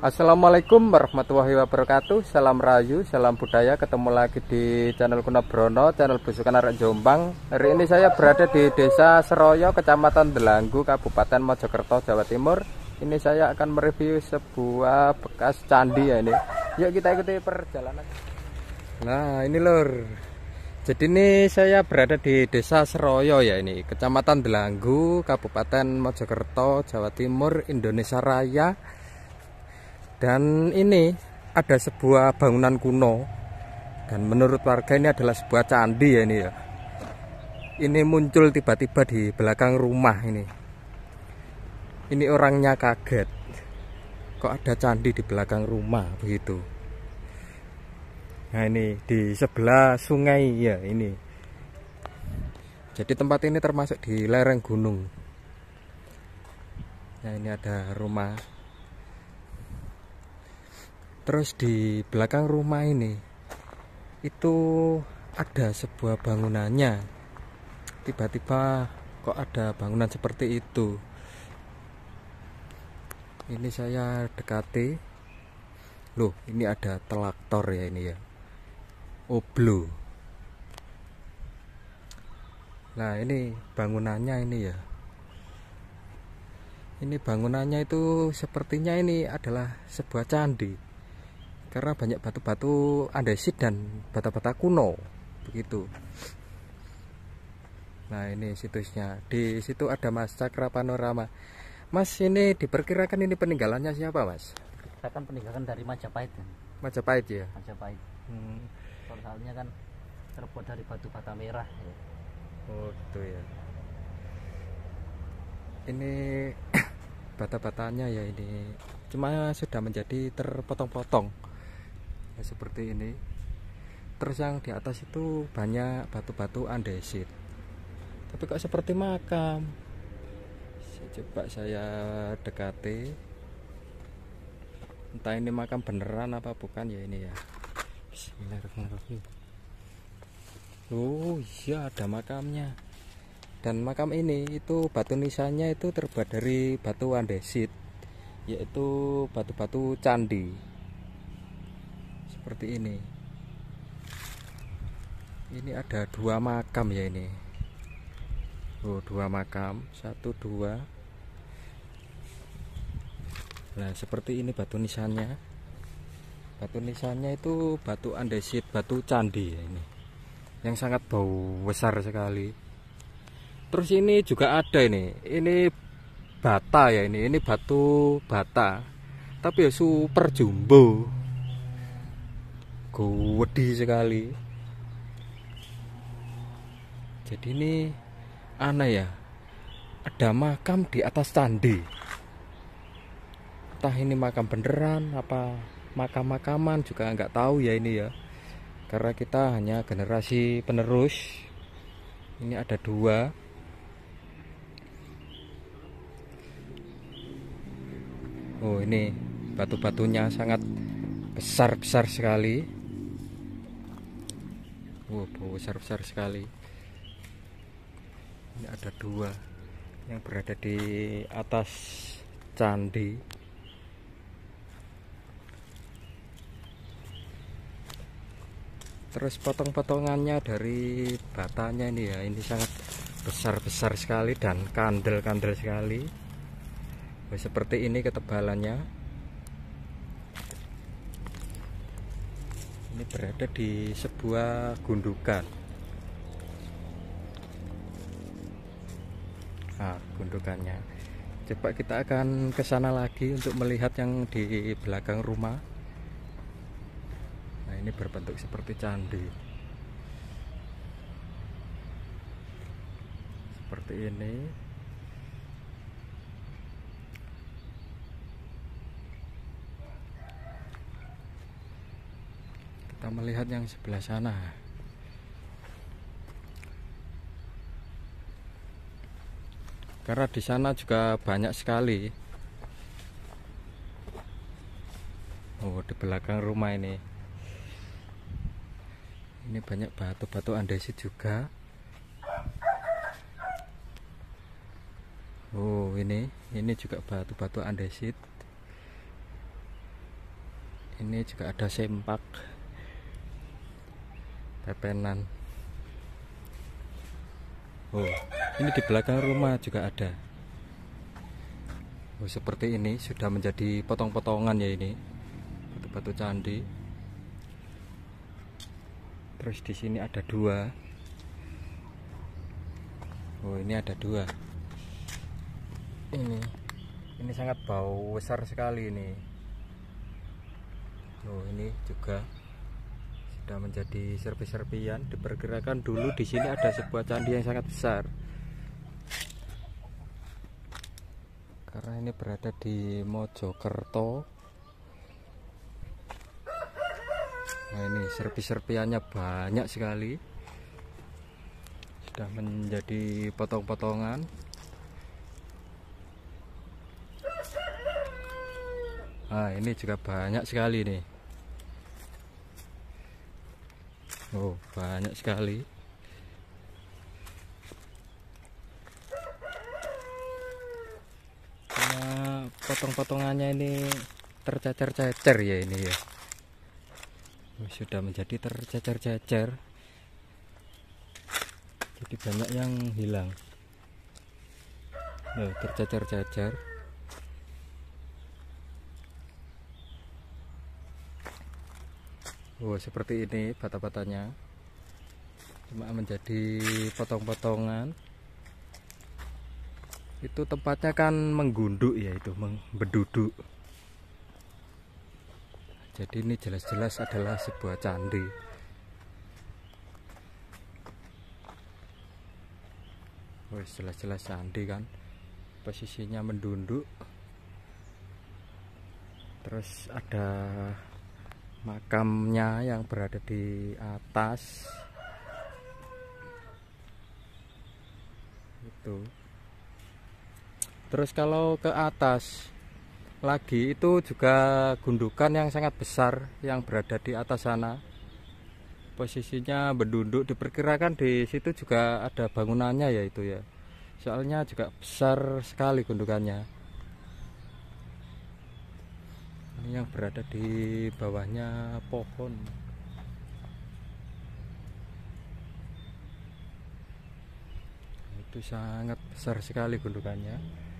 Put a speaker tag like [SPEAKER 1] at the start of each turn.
[SPEAKER 1] Assalamualaikum warahmatullahi wabarakatuh Salam Rayu, salam budaya Ketemu lagi di channel Kuna Brono Channel Busukan Arak Jombang Hari ini saya berada di desa Seroyo Kecamatan Delanggu, Kabupaten Mojokerto, Jawa Timur Ini saya akan mereview sebuah bekas candi ya ini Yuk kita ikuti perjalanan Nah ini lor jadi ini saya berada di Desa Seroyo ya ini, Kecamatan Delanggu, Kabupaten Mojokerto, Jawa Timur, Indonesia Raya. Dan ini ada sebuah bangunan kuno dan menurut warga ini adalah sebuah candi ya ini ya. Ini muncul tiba-tiba di belakang rumah ini. Ini orangnya kaget. Kok ada candi di belakang rumah begitu. Nah ini di sebelah sungai ya ini. Jadi tempat ini termasuk di lereng gunung. Nah ini ada rumah. Terus di belakang rumah ini itu ada sebuah bangunannya. Tiba-tiba kok ada bangunan seperti itu. Ini saya dekati. Loh, ini ada telaktor ya ini ya. Oblo. Nah, ini bangunannya ini ya. Ini bangunannya itu sepertinya ini adalah sebuah candi. Karena banyak batu-batu andesit dan bata-bata kuno, begitu. Nah, ini situsnya. Di situ ada Mas Cakra Panorama. Mas, ini diperkirakan ini peninggalannya siapa, Mas? Diperkirakan peninggalan dari Majapahit. Kan? Majapahit ya? Majapahit. Hmm soalnya kan terbuat dari batu bata merah ya. oh itu ya ini bata-batanya ya ini cuma sudah menjadi terpotong-potong ya, seperti ini terus yang di atas itu banyak batu-batu andesit tapi kok seperti makam saya coba saya dekati entah ini makam beneran apa bukan ya ini ya Bismillahirrahmanirrahim Oh iya ada makamnya dan makam ini itu batu nisannya itu terbuat dari batu andesit yaitu batu-batu candi seperti ini ini ada dua makam ya ini oh dua makam satu dua nah seperti ini batu nisannya batu nisannya itu batu andesit batu candi ya ini yang sangat bau besar sekali terus ini juga ada ini ini bata ya ini ini batu bata tapi ya super jumbo gede sekali jadi ini aneh ya ada makam di atas candi entah ini makam beneran apa makam-makaman juga nggak tahu ya ini ya karena kita hanya generasi penerus ini ada dua Oh ini batu-batunya sangat besar-besar sekali Wow besar-besar sekali Ini ada dua yang berada di atas candi terus potong-potongannya dari batanya ini ya ini sangat besar-besar sekali dan kandel-kandel sekali seperti ini ketebalannya ini berada di sebuah gundukan nah gundukannya coba kita akan ke sana lagi untuk melihat yang di belakang rumah ini berbentuk seperti candi seperti ini kita melihat yang sebelah sana karena di sana juga banyak sekali Oh, di belakang rumah ini ini banyak batu-batu andesit juga oh ini ini juga batu-batu andesit ini juga ada sempak pepenan oh ini di belakang rumah juga ada oh, seperti ini sudah menjadi potong-potongan ya ini batu-batu candi terus di sini ada dua oh ini ada dua ini ini sangat bau besar sekali ini oh ini juga sudah menjadi serpi-serpian diperkirakan dulu di sini ada sebuah candi yang sangat besar karena ini berada di Mojokerto Nah ini serpi-serpiannya banyak sekali Sudah menjadi potong-potongan Nah ini juga banyak sekali nih Oh banyak sekali Karena potong-potongannya ini tercecer-cecer ya ini ya sudah menjadi tercecer-cecer jadi banyak yang hilang Loh, tercecer-cecer Oh, seperti ini bata-batanya cuma menjadi potong-potongan itu tempatnya kan menggunduk ya itu menduduk jadi ini jelas-jelas adalah sebuah candi wes jelas-jelas candi kan posisinya mendunduk terus ada makamnya yang berada di atas itu terus kalau ke atas lagi itu juga gundukan yang sangat besar yang berada di atas sana posisinya berduduk diperkirakan di situ juga ada bangunannya ya itu ya soalnya juga besar sekali gundukannya ini yang berada di bawahnya pohon itu sangat besar sekali gundukannya